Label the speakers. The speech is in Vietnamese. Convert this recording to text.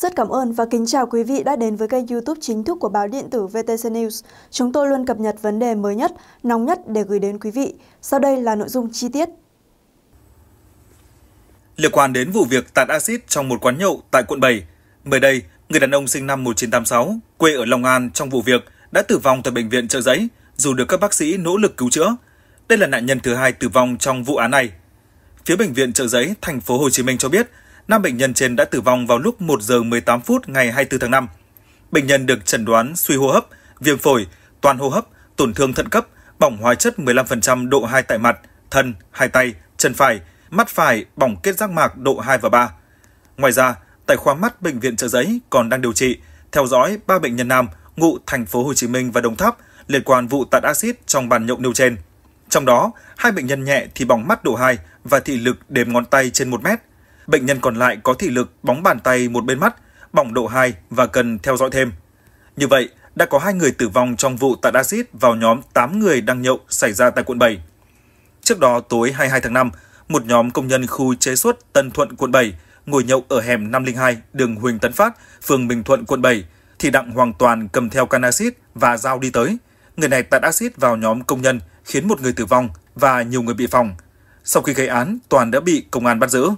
Speaker 1: Rất cảm ơn và kính chào quý vị đã đến với kênh youtube chính thức của báo điện tử VTC News. Chúng tôi luôn cập nhật vấn đề mới nhất, nóng nhất để gửi đến quý vị. Sau đây là nội dung chi tiết.
Speaker 2: Liên quan đến vụ việc tạt axit trong một quán nhậu tại quận 7, mới đây, người đàn ông sinh năm 1986, quê ở Long An trong vụ việc đã tử vong tại bệnh viện Trợ Giấy dù được các bác sĩ nỗ lực cứu chữa. Đây là nạn nhân thứ hai tử vong trong vụ án này. Phía bệnh viện Trợ Giấy, thành phố Hồ Chí Minh cho biết, 5 bệnh nhân trên đã tử vong vào lúc 1 giờ 18 phút ngày 24 tháng 5. Bệnh nhân được chẩn đoán suy hô hấp, viêm phổi, toàn hô hấp, tổn thương thận cấp, bỏng hóa chất 15% độ 2 tại mặt, thân, hai tay, chân phải, mắt phải bỏng kết giác mạc độ 2 và 3. Ngoài ra, tại khoa mắt bệnh viện Trợ Giấy còn đang điều trị, theo dõi ba bệnh nhân nam ngụ thành phố Hồ Chí Minh và Đồng Tháp liên quan vụ tạt axit trong bàn nhậu nêu trên. Trong đó, hai bệnh nhân nhẹ thì bỏng mắt độ 2 và thị lực đếm ngón tay trên 1 mét, Bệnh nhân còn lại có thị lực bóng bàn tay một bên mắt, bỏng độ 2 và cần theo dõi thêm. Như vậy, đã có hai người tử vong trong vụ tạt axit vào nhóm 8 người đang nhậu xảy ra tại quận 7. Trước đó, tối 22 tháng 5, một nhóm công nhân khu chế xuất Tân Thuận quận 7 ngồi nhậu ở hẻm 502 đường Huỳnh Tấn Phát, phường Bình Thuận quận 7 thì Đặng Hoàng Toàn cầm theo can axit và dao đi tới. Người này tạt axit vào nhóm công nhân khiến một người tử vong và nhiều người bị phòng. Sau khi gây án, Toàn đã bị công an bắt giữ.